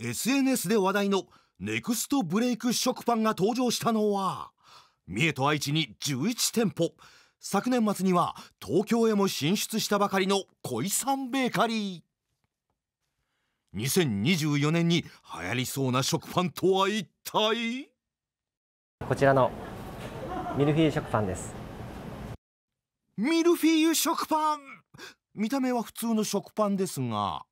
SNS で話題のネクストブレイク食パンが登場したのは三重と愛知に11店舗昨年末には東京へも進出したばかりの恋さんベーカリー2024年に流行りそうな食パンとは一体こちらのミルフィーユ食パンですミルフィーユ食パン見た目は普通の食パンですが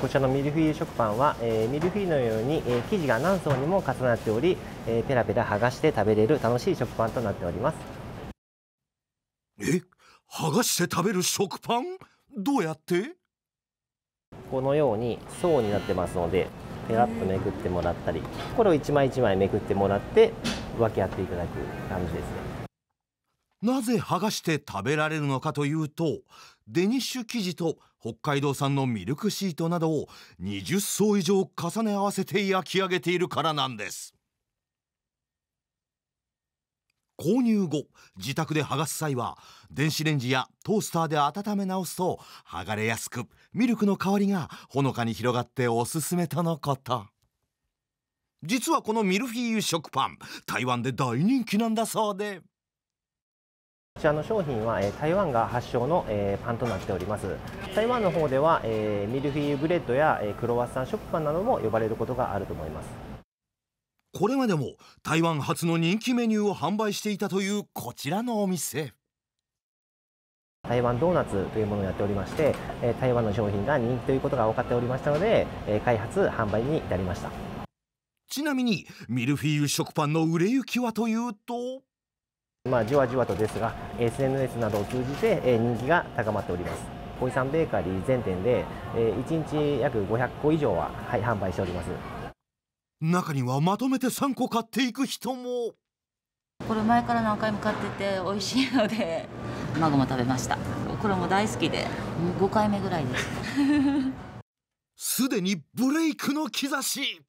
こちらのミルフィーユ食パンは、えー、ミルフィーユのように、えー、生地が何層にも重なっており、えー、ペラペラ剥がして食べれる楽しい食パンとなっておりますえ剥がして食べる食パンどうやってこのように層になってますのでペラッとめくってもらったりこれを一枚一枚めくってもらって分け合っていただく感じですねなぜ剥がして食べられるのかというとデニッシュ生地と北海道産のミルクシートなどを20層以上重ね合わせて焼き上げているからなんです購入後自宅で剥がす際は電子レンジやトースターで温め直すと剥がれやすくミルクの香りがほのかに広がっておすすめとのこと実はこのミルフィーユ食パン台湾で大人気なんだそうで。こちらの商品は台湾が発祥のパンとなっております台湾の方ではミルフィーユブレッドやクロワッサン食パンなども呼ばれることがあると思いますこれまでも台湾発の人気メニューを販売していたというこちらのお店台湾ドーナツというものをやっておりまして台湾の商品が人気ということが分かっておりましたので開発販売に至りましたちなみにミルフィーユ食パンの売れ行きはというとまあ、じわじわとですが SNS などを通じて人気が高まっております小井さんベーカリー全店で1日約500個以上は、はい、販売しております中にはまとめて3個買っていく人もこれ前から何回も買ってて美味しいので孫 も食べましたこれも大好きで5回目ぐらいです すでにブレイクの兆し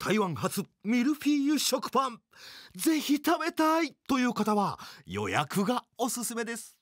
台湾発ミルフィーユ食パンぜひ食べたいという方は予約がおすすめです